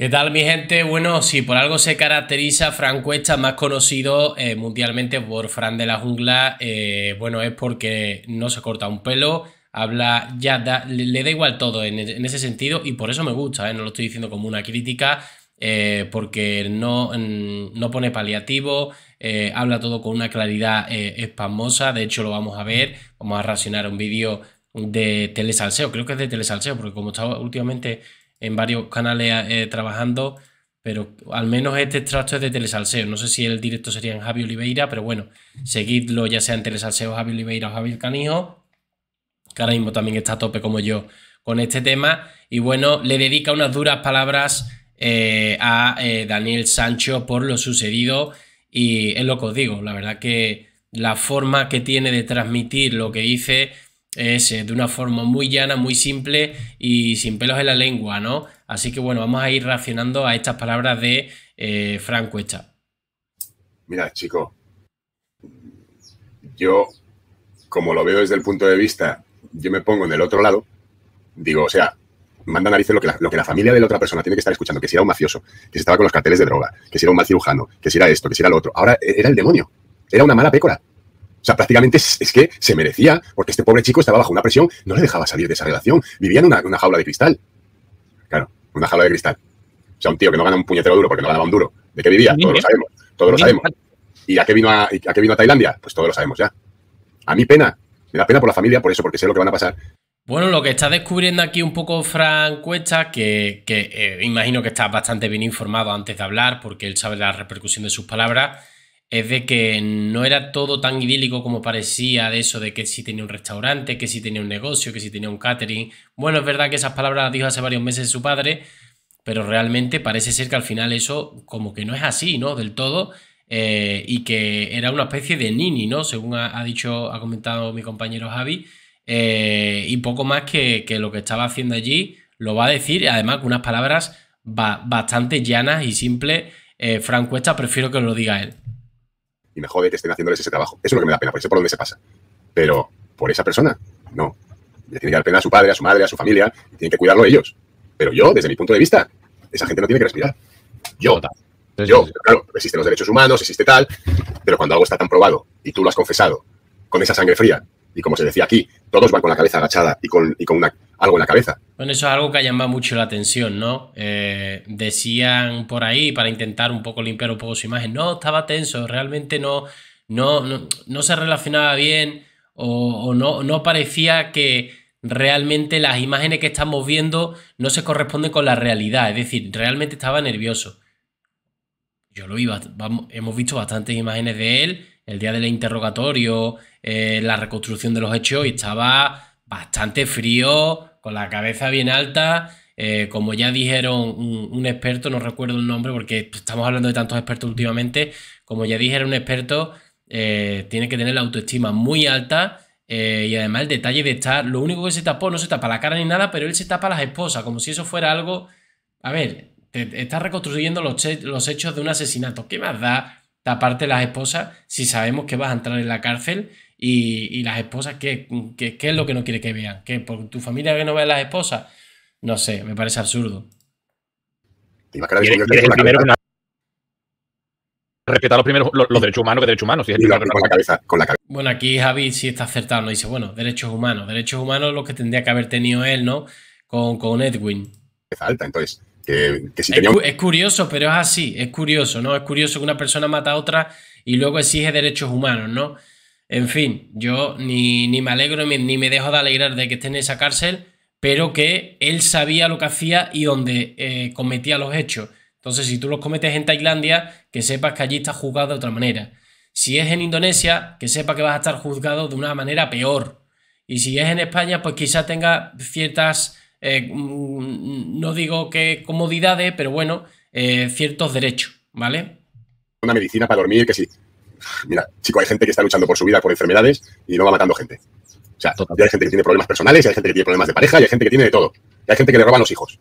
¿Qué tal mi gente? Bueno, si por algo se caracteriza Fran Cuesta, más conocido eh, mundialmente por Fran de la Jungla, eh, bueno, es porque no se corta un pelo, habla, ya le, da igual todo en, ese sentido y por eso me gusta, ¿eh? no lo estoy diciendo como una crítica, porque no, mm, no, pone paliativo, habla todo con una claridad espasmosa, de hecho lo vamos a ver, vamos a racionar un vídeo de Telesalseo, creo que es de Telesalseo, porque como estaba últimamente en varios canales eh, trabajando, pero al menos este extracto es de Telesalseo. No sé si el directo sería en Javi Oliveira, pero bueno, seguidlo ya sea en Telesalseo, Javi Oliveira o Javier Canijo, que ahora mismo también está a tope como yo con este tema. Y bueno, le dedica unas duras palabras eh, a eh, Daniel Sancho por lo sucedido. Y es lo que os digo, la verdad que la forma que tiene de transmitir lo que dice es eh, de una forma muy llana, muy simple y sin pelos en la lengua, ¿no? Así que bueno, vamos a ir reaccionando a estas palabras de eh, Franco Echa. Mira, chico, yo, como lo veo desde el punto de vista, yo me pongo en el otro lado, digo, o sea, manda narices lo que, lo que la familia de la otra persona tiene que estar escuchando, que si era un mafioso, que si estaba con los carteles de droga, que si era un mal cirujano, que si era esto, que si era lo otro. Ahora e-, era el demonio, era una mala pécora. O sea, prácticamente es, que se merecía, porque este pobre chico estaba bajo una presión, no le dejaba salir de esa relación, vivía en una, jaula de cristal. Claro, una jaula de cristal. O sea, un tío que no gana un puñetero duro porque no ganaba un duro. ¿De qué vivía? Todos lo sabemos. Todos lo sabemos. ¿Y a qué vino a, qué vino a Tailandia? Pues todos lo sabemos ya. A mí pena. Me da pena por la familia, por eso, porque sé lo que van a pasar. Bueno, lo que está descubriendo aquí un poco Fran Cuesta, que, eh, imagino que está bastante bien informado antes de hablar, porque él sabe la repercusión de sus palabras es de que no era todo tan idílico como parecía de eso de que si tenía un restaurante, que si tenía un negocio, que si tenía un catering. Bueno, es verdad que esas palabras las dijo hace varios meses su padre, pero realmente parece ser que al final eso como que no es así, ¿no? Del todo. Eh, y que era una especie de nini, ¿no? Según ha, dicho, ha comentado mi compañero Javi, eh, y poco más que, lo que estaba haciendo allí lo va a decir, además con unas palabras bastante llanas y simples. Eh, Frank Cuesta, prefiero que lo diga él me jode que estén haciéndoles ese trabajo. Eso es lo que me da pena, porque sé por dónde se pasa. Pero por esa persona, no. Le tiene que dar pena a su padre, a su madre, a su familia, tiene tienen que cuidarlo ellos. Pero yo, desde mi punto de vista, esa gente no tiene que respirar. Yo, yo, claro, existen los derechos humanos, existe tal, pero cuando algo está tan probado y tú lo has confesado con esa sangre fría y como se decía aquí, todos van con la cabeza agachada y con, algo en la cabeza. Bueno, eso es algo que ha llamado mucho la atención, ¿no? Eh, decían por ahí, para intentar un poco limpiar un poco su imagen, no, estaba tenso, realmente no, no, no, se relacionaba bien o, no, no parecía que, realmente las imágenes que estamos viendo no se corresponden con la realidad. Es decir, realmente estaba nervioso. Yo lo vi, hemos visto bastantes imágenes de él el día del interrogatorio, eh, la reconstrucción de los hechos, estaba bastante frío, con la cabeza bien alta. Eh, como ya dijeron un, experto, no recuerdo el nombre porque estamos hablando de tantos expertos últimamente, como ya dijeron un experto, eh, tiene que tener la autoestima muy alta. y además el detalle de estar, lo único que se tapó, no se tapa la cara ni nada, pero él se tapa las esposas, como si eso fuera algo... A ver, está estás reconstruyendo los, los hechos de un asesinato. ¿Qué más da Aparte las esposas si sabemos que vas a entrar en la cárcel y, y las esposas, ¿qué, ¿qué, es lo que no quiere que vean? ¿Que por tu familia que no ve las esposas? No sé, me parece absurdo. respetar los primeros los, derechos humanos que derechos humanos. Si es con la Bueno, aquí Javi sí está acertado, ¿no? Dice, bueno, derechos humanos. Derechos humanos los que tendría que haber tenido él, ¿no? Con, con Edwin. falta entonces es, curioso, pero es así, es curioso, ¿no? Es curioso que una persona mata a otra y luego exige derechos humanos, ¿no? En fin, yo ni, me alegro ni me dejo de alegrar de que esté en esa cárcel, pero que él sabía lo que hacía y dónde eh, cometía los hechos. Entonces, si tú los cometes en Tailandia, que sepas que allí estás juzgado de otra manera. Si es en Indonesia, que sepa que vas a estar juzgado de una manera peor. Y si es en España, pues quizá tenga ciertas eh, no digo que comodidades, eh, pero bueno, eh, ciertos derechos, ¿vale? Una medicina para dormir que sí. Mira, chico, hay gente que está luchando por su vida, por enfermedades y no va matando gente. O sea, hay gente que tiene problemas personales, hay gente que tiene problemas de pareja, y hay gente que tiene de todo. hay gente que le roban los hijos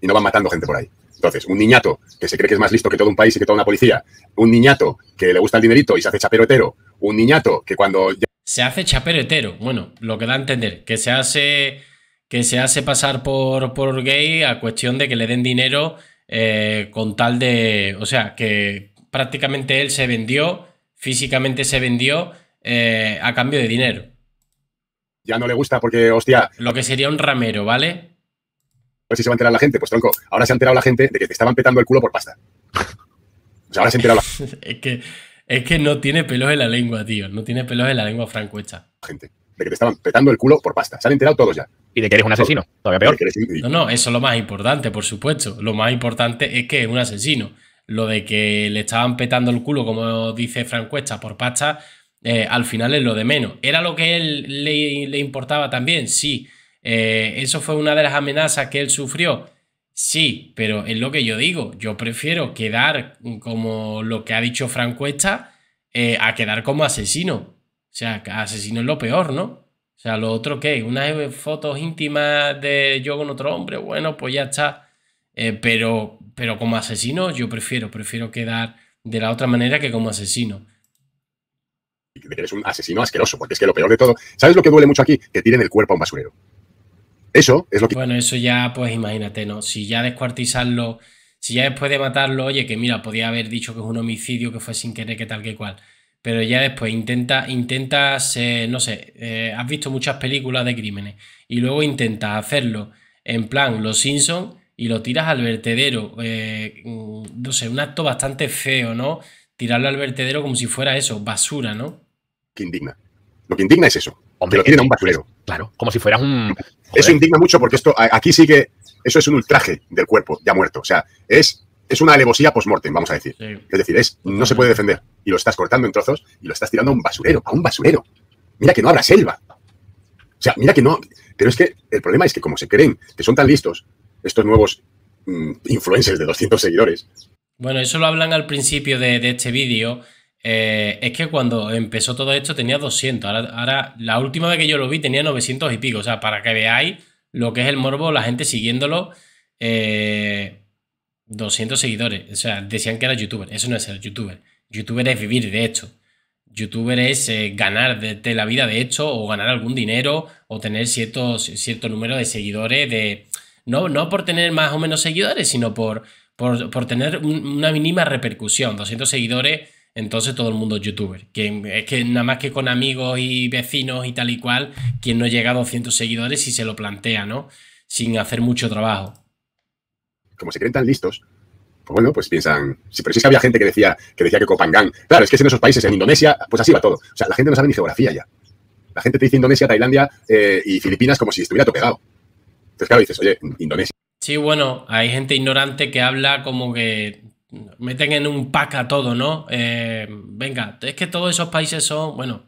y no van matando gente por ahí. Entonces, un niñato que se cree que es más listo que todo un país y que toda una policía, un niñato que le gusta el dinerito y se hace chapero hetero, un niñato que cuando... Ya... Se hace chapero hetero, bueno, lo que da a entender, que se hace que se hace pasar por, gay a cuestión de que le den dinero eh, con tal de, o sea, que prácticamente él se vendió, físicamente se vendió eh, a cambio de dinero. Ya no le gusta porque, hostia. Lo que sería un ramero, ¿vale? Pues si se va a enterar la gente, pues tronco, ahora se ha enterado la gente de que te estaban petando el culo por pasta. sea, ahora se ha enterado la es que, es que no tiene pelos en la lengua, tío. No tiene pelos en la lengua Franco hecha. Gente de que te estaban petando el culo por pasta. Se han enterado todos ya. Y de que eres un asesino, todavía peor. No, no, eso es lo más importante, por supuesto. Lo más importante es que es un asesino. Lo de que le estaban petando el culo, como dice Frank Cuesta, por pasta, eh, al final es lo de menos. ¿Era lo que él le, importaba también? Sí. Eh, ¿Eso fue una de las amenazas que él sufrió? Sí, pero es lo que yo digo. Yo prefiero quedar como lo que ha dicho Frank Cuesta eh, a quedar como asesino o sea, asesino es lo peor, ¿no? O sea, lo otro que, unas fotos íntimas de yo con otro hombre, bueno, pues ya está. Eh, pero, pero como asesino yo prefiero, prefiero quedar de la otra manera que como asesino. Eres un asesino asqueroso, porque es que lo peor de todo, ¿sabes lo que duele mucho aquí? Que tiren el cuerpo a un basurero. Eso es lo que... Bueno, eso ya, pues imagínate, ¿no? Si ya descuartizarlo, si ya después de matarlo, oye, que mira, podía haber dicho que es un homicidio, que fue sin querer, que tal, que cual. Pero ya después intenta, intenta no sé, eh, has visto muchas películas de crímenes y luego intentas hacerlo en plan Los Simpsons y lo tiras al vertedero. Eh, mm, no sé, un acto bastante feo, ¿no? Tirarlo al vertedero como si fuera eso, basura, ¿no? Qué indigna. Lo que indigna es eso. Hombre, lo tienes a un basurero. Claro, como si fuera un. Eso indigna mucho porque esto aquí sí que. Eso es un ultraje del cuerpo ya muerto. O sea, es es una alevosía post-mortem, vamos a decir. Es decir, es, no se puede defender. Y lo estás cortando en trozos y lo estás tirando a un basurero, a un basurero. Mira que no habrá selva. O sea, mira que no. Pero es que el problema es que como se creen que son tan listos, estos nuevos mm, influencers de 200 seguidores. Bueno, eso lo hablan al principio de, este vídeo. Eh, es que cuando empezó todo esto tenía 200. Ahora, la última vez que yo lo vi tenía 900 y pico. O sea, para que veáis lo que es el morbo, la gente siguiéndolo. Eh, 200 seguidores. O sea, decían que era youtuber. Eso no es ser youtuber. Youtuber es vivir de hecho Youtuber es eh, ganar de, la vida de hecho o ganar algún dinero o tener cierto número de seguidores. De, no, no por tener más o menos seguidores, sino por, por, tener una mínima repercusión. 200 seguidores, entonces todo el mundo es youtuber. Que, es que nada más que con amigos y vecinos y tal y cual, quien no llega a 200 seguidores y se lo plantea, ¿no? Sin hacer mucho trabajo como se creen tan listos, pues bueno, pues piensan, pero si es que había gente que decía que decía que Copangán, claro, es que es en esos países, en Indonesia, pues así va todo. O sea, la gente no sabe ni geografía ya. La gente te dice Indonesia, Tailandia eh, y Filipinas como si estuviera topegado. Entonces, claro, dices, oye, Indonesia. Sí, bueno, hay gente ignorante que habla como que meten en un pack a todo, ¿no? Eh, venga, es que todos esos países son, bueno,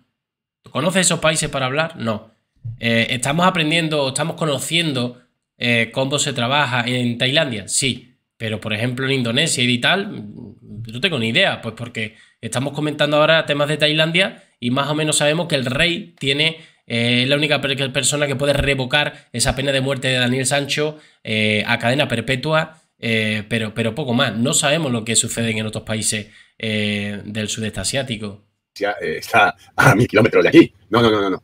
¿conoces esos países para hablar? No. Eh, estamos aprendiendo, estamos conociendo eh, cómo se trabaja en Tailandia, sí, pero por ejemplo en Indonesia y tal, no mm, tengo ni idea, pues porque estamos comentando ahora temas de Tailandia y más o menos sabemos que el rey tiene eh, es la única persona que puede revocar esa pena de muerte de Daniel Sancho eh, a cadena perpetua, pero, pero poco más. No sabemos lo que sucede en otros países del sudeste asiático. Ya, está a mil kilómetros de aquí. No, no, no, no. no.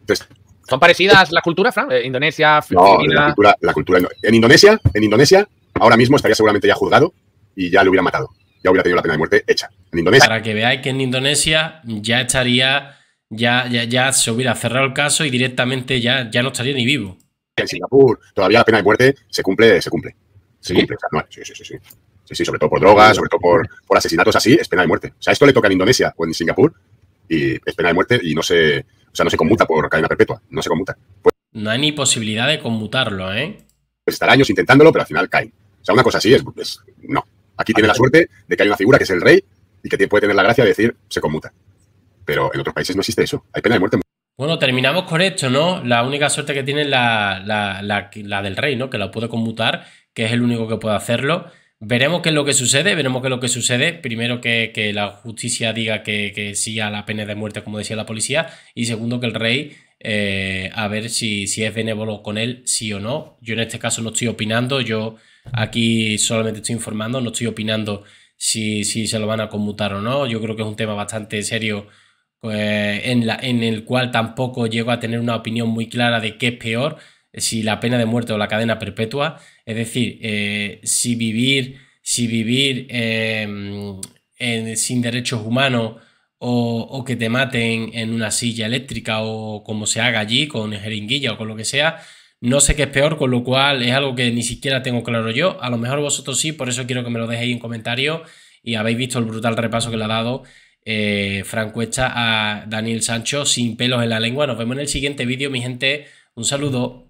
Entonces, ¿Son parecidas las culturas, Fran? Eh, Indonesia, No, la cultura, la En Indonesia, en Indonesia, ahora mismo estaría seguramente ya juzgado y ya le hubieran matado. Ya hubiera tenido la pena de muerte hecha. En Indonesia. Para que veáis que en Indonesia ya estaría. Ya, ya, ya se hubiera cerrado el caso y directamente ya, ya no estaría ni vivo. En Singapur, todavía la pena de muerte se cumple, se cumple. ¿Sí? sí, sí, sí, sí. sobre todo por drogas, sobre todo por, por asesinatos así, es pena de muerte. O sea, esto le toca en Indonesia o en Singapur y es pena de muerte y no se, o sea, no se conmuta por caída perpetua, no se conmuta. Pues no hay ni posibilidad de conmutarlo, ¿eh? Pues estar años intentándolo, pero al final cae. O sea, una cosa así es, no. Aquí tiene la suerte de que hay una figura que es el rey y que puede tener la gracia de decir se conmuta. Pero en otros países no existe eso. Hay pena de muerte. Bueno, terminamos con esto, ¿no? La única suerte que tiene es la, la del rey, ¿no? Que la puede conmutar, que es el único que puede hacerlo. Veremos qué es lo que sucede, veremos qué es lo que sucede. Primero que, la justicia diga que, que, sí a la pena de muerte, como decía la policía, y segundo que el rey eh, a ver si, es benévolo con él, sí o no. Yo en este caso no estoy opinando, yo aquí solamente estoy informando, no estoy opinando si, si se lo van a conmutar o no. Yo creo que es un tema bastante serio eh, en, la, en el cual tampoco llego a tener una opinión muy clara de qué es peor eh, si la pena de muerte o la cadena perpetua, es decir, eh, si vivir, si vivir em, sin derechos humanos o, que te maten en una silla eléctrica o como se haga allí, con jeringuilla o con lo que sea, no sé qué es peor, con lo cual es algo que ni siquiera tengo claro yo. A lo mejor vosotros sí, por eso quiero que me lo dejéis en comentarios y habéis visto el brutal repaso que le ha dado eh, a Daniel Sancho sin pelos en la lengua. Nos vemos en el siguiente vídeo, mi gente. Un saludo.